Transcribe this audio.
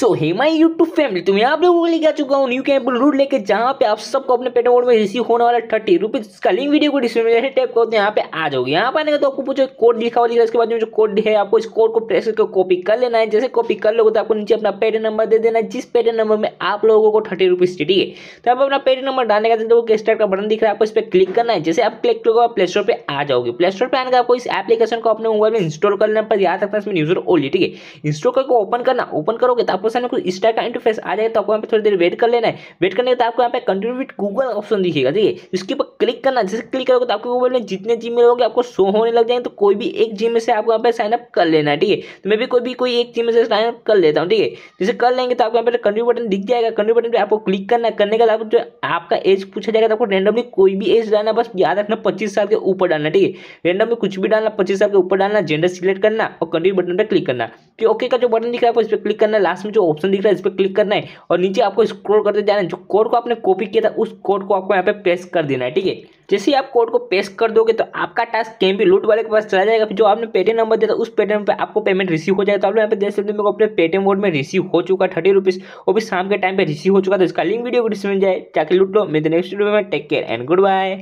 so hey my YouTube family मैं आप लोगों के लेके आ चुका हूँ न्यू कैम्पल रूट लेके जहाँ पे आप सबको अपने पेट में रिसीव होने वाला थर्टी रुपीज का लिंक वीडियो को डिस्क्रिप्शन टाइप करते हैं यहाँ पे आ जाओगे यहाँ पे आने का तो आपको पूछो कोड लिखा हुआ दिखा इसके बाद में जो कोड है आपको इस कोड को प्रेस करके कॉपी कर लेना है जैसे कॉपी कर लोगे तो आपको नीचे अपना पेड नंबर दे देना है जिस पेड नंबर में आप लोगों को थर्टी रुपीज ठीक है तो आप अपना पेड नंबर डालने का जो स्टार का बटन दिख रहा है आपको इस पर क्लिक करना है जैसे आप क्लिक करोगे आप प्ले स्टोर पर आ जाओगे प्ले स्टोर पर आने का आपको इस एप्लीकेशन को अपने मोबाइल में इंस्टॉल कर लेना पर याद रखना इसमें यूजर ओली ठीक है इंस्टॉल करके ओपन करना ओपन करोगे तो आपको आपको सामने कुछ इस टाइप का इंटरफेस आ जाएगा तो आपको यहाँ पे थोड़ी देर वेट कर लेना है वेट करने के बाद आपको यहाँ पे कंटिन्यू विथ गूगल ऑप्शन दिखेगा ठीक है इसके ऊपर क्लिक करना जैसे क्लिक करोगे तो आपको गूगल में जितने जिम में लोगे आपको शो होने लग जाएंगे तो कोई भी एक जिम में से आपको यहाँ पे साइनअप कर लेना है ठीक है तो मैं भी कोई भी कोई एक जिम में से साइनअप कर लेता हूँ ठीक है जैसे कर लेंगे तो आपको यहाँ पे कंटिन्यू बटन दिख जाएगा कंटिन्यू बटन पर आपको क्लिक करना करने के बाद जो आपका एज पूछा जाएगा तो आपको रेंडमली कोई भी एज डालना बस याद रखना पच्चीस साल के ऊपर डालना ठीक है रेंडमली कुछ भी डालना पच्चीस साल के ऊपर डालना जेंडर सिलेक्ट करना और कंटिन्यू बटन पर क्लिक करना कि ओके का जो बटन दिख रहा है आपको इस पर क्लिक करना है लास्ट में जो ऑप्शन दिख रहा है इस पर क्लिक करना है और नीचे आपको स्क्रोल करते जाना है जो कोड को आपने कॉपी किया था उस कोड को आपको यहाँ पे पेस्ट कर देना है ठीक है जैसे ही आप कोड को पेस्ट कर दोगे तो आपका टास्क कहीं भी लूट वाले के पास चला जाएगा जो आपने पेटीएम नंबर दिया था उस पेटीएम पे आपको पेमेंट रिसीव हो जाएगा तो आप यहाँ पे देख सकते हो अपने पेटीएम वोड में रिसीव हो चुका थर्टी रुपीज़ वो भी शाम के टाइम पे रिसीव हो चुका तो इसका लिंक वीडियो को डिस्क्रिप्शन जाए ताकि लूट लो मेरे नेक्स्ट वीडियो में take care and good bye